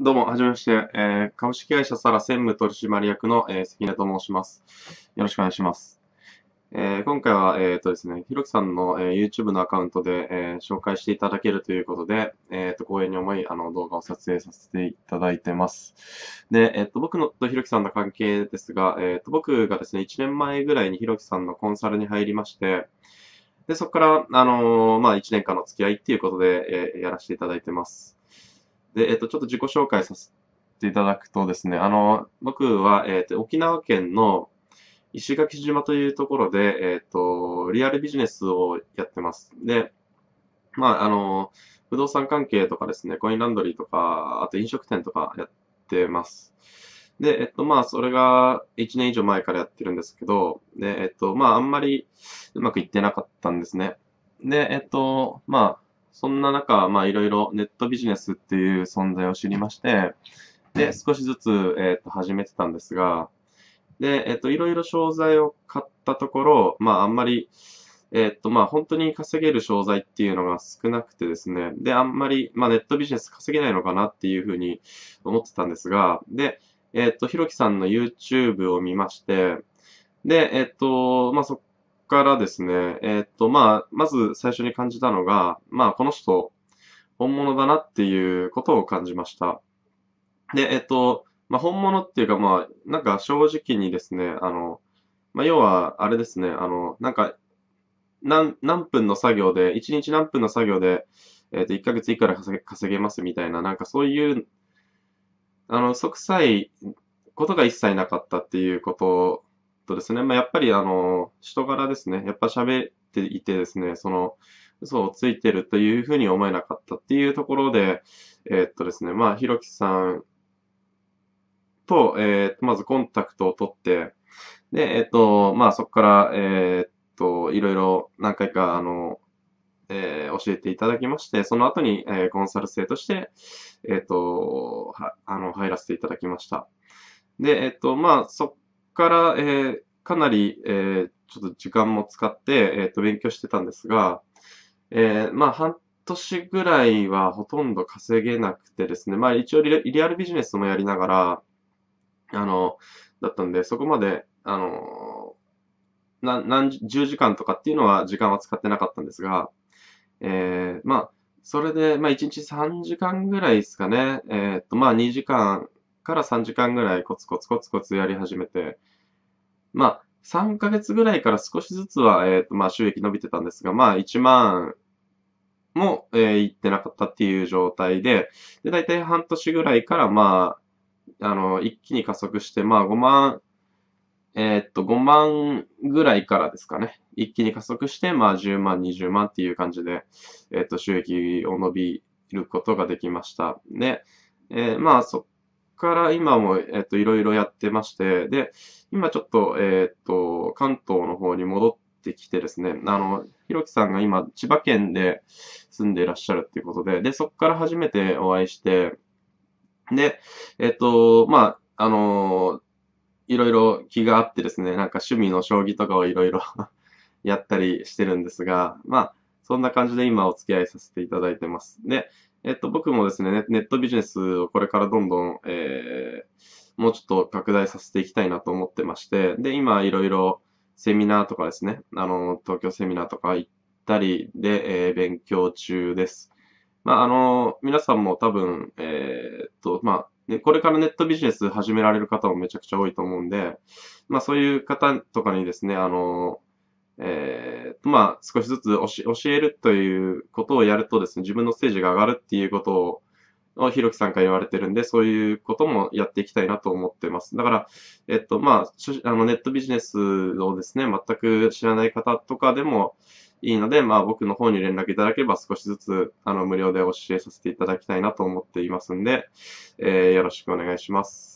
どうも、はじめまして、えー、株式会社サラ専務取締役の、えー、関根と申します。よろしくお願いします。えー、今回は、えっ、ー、とですね、ひろきさんの、えー、YouTube のアカウントで、えー、紹介していただけるということで、えっ、ー、と、光栄に思い、あの、動画を撮影させていただいてます。で、えっ、と、僕のとひろきさんの関係ですが、えっ、と、僕がですね、1年前ぐらいにひろきさんのコンサルに入りまして、で、そこから、あのまあ、1年間の付き合いっていうことで、えやらせていただいてます。で、えっと、ちょっと自己紹介させていただくとですね、あの、僕は、えっと、沖縄県の石垣島というところで、えっと、リアルビジネスをやってます。で、まあ、あの、不動産関係とかですね、コインランドリーとか、あと飲食店とかやってます。で、えっと、まあ、それが1年以上前からやってるんですけど、で、えっと、まあ、あんまりうまくいってなかったんですね。で、えっと、まあ、そんな中、まあいろいろネットビジネスっていう存在を知りまして、で、少しずつ、えっ、と、始めてたんですが、で、えっ、と、いろいろ商材を買ったところ、まああんまり、えっ、と、まあ本当に稼げる商材っていうのが少なくてですね、で、あんまり、まあネットビジネス稼げないのかなっていうふうに思ってたんですが、で、えっ、と、ひろきさんの YouTube を見まして、で、えっ、と、まあそからですね、えー、っと、まあ、まず最初に感じたのが、まあ、この人、本物だなっていうことを感じました。で、えー、っと、まあ、本物っていうか、まあ、なんか正直にですね、あの、まあ、要は、あれですね、あの、なんか、何、何分の作業で、1日何分の作業で、えっ、ー、と、1ヶ月いくら稼げ稼げますみたいな、なんかそういう、あの、即歳、ことが一切なかったっていうこととですね、まあ、やっぱりあの、人柄ですね。やっぱ喋っていてですね、その、嘘をついてるというふうに思えなかったっていうところで、えー、っとですね、まあ、ひろきさんと、えー、っと、まずコンタクトを取って、で、えー、っと、まあ、そこから、えっと、いろいろ何回か、あの、えー、教えていただきまして、その後に、えー、コンサル生として、えっ、と、は、あの、入らせていただきました。で、えっ、と、まあ、そっから、えー、かなり、えー、ちょっと時間も使って、えっ、ー、と、勉強してたんですが、えー、まあ、半年ぐらいはほとんど稼げなくてですね、まあ、一応リアルビジネスもやりながら、あの、だったんで、そこまで、あの、な、何、10時間とかっていうのは時間は使ってなかったんですが、えー、まあ、それで、まあ、1日3時間ぐらいですかね。えー、っと、まあ、2時間から3時間ぐらいコツコツコツコツやり始めて、まあ、3ヶ月ぐらいから少しずつは、えっ、ー、と、まあ、収益伸びてたんですが、まあ、1万も、えー、ってなかったっていう状態で、で、だいたい半年ぐらいから、まあ、あの、一気に加速して、まあ、5万、えっ、ー、と、5万ぐらいからですかね。一気に加速して、まあ、10万、20万っていう感じで、えっ、ー、と、収益を伸びることができました。で、えー、まあ、そっから今も、えっと、いろいろやってまして、で、今ちょっと、えっと、関東の方に戻ってきてですね、あの、ひろきさんが今、千葉県で住んでいらっしゃるっていうことで、で、そこから初めてお会いして、で、えっと、まあ、あのいろいろ気があってですね、なんか趣味の将棋とかをいろいろ やったりしてるんですが、まあ、そんな感じで今お付き合いさせていただいてます。で、えっと、僕もですね、ネットビジネスをこれからどんどん、えー、もうちょっと拡大させていきたいなと思ってまして、で、今いろいろセミナーとかですね、あの、東京セミナーとか行ったりで、えー、勉強中です。まあ、あの、皆さんも多分、えー、っと、まあ、ね、これからネットビジネス始められる方もめちゃくちゃ多いと思うんで、まあそういう方とかにですね、あの、まあ、少しずつ教えるということをやるとですね、自分のステージが上がるっていうことを、ひろきさんから言われてるんで、そういうこともやっていきたいなと思ってます。だから、えっと、まあ、あのネットビジネスをですね、全く知らない方とかでもいいので、まあ、僕の方に連絡いただければ少しずつ、あの、無料で教えさせていただきたいなと思っていますんで、えー、よろしくお願いします。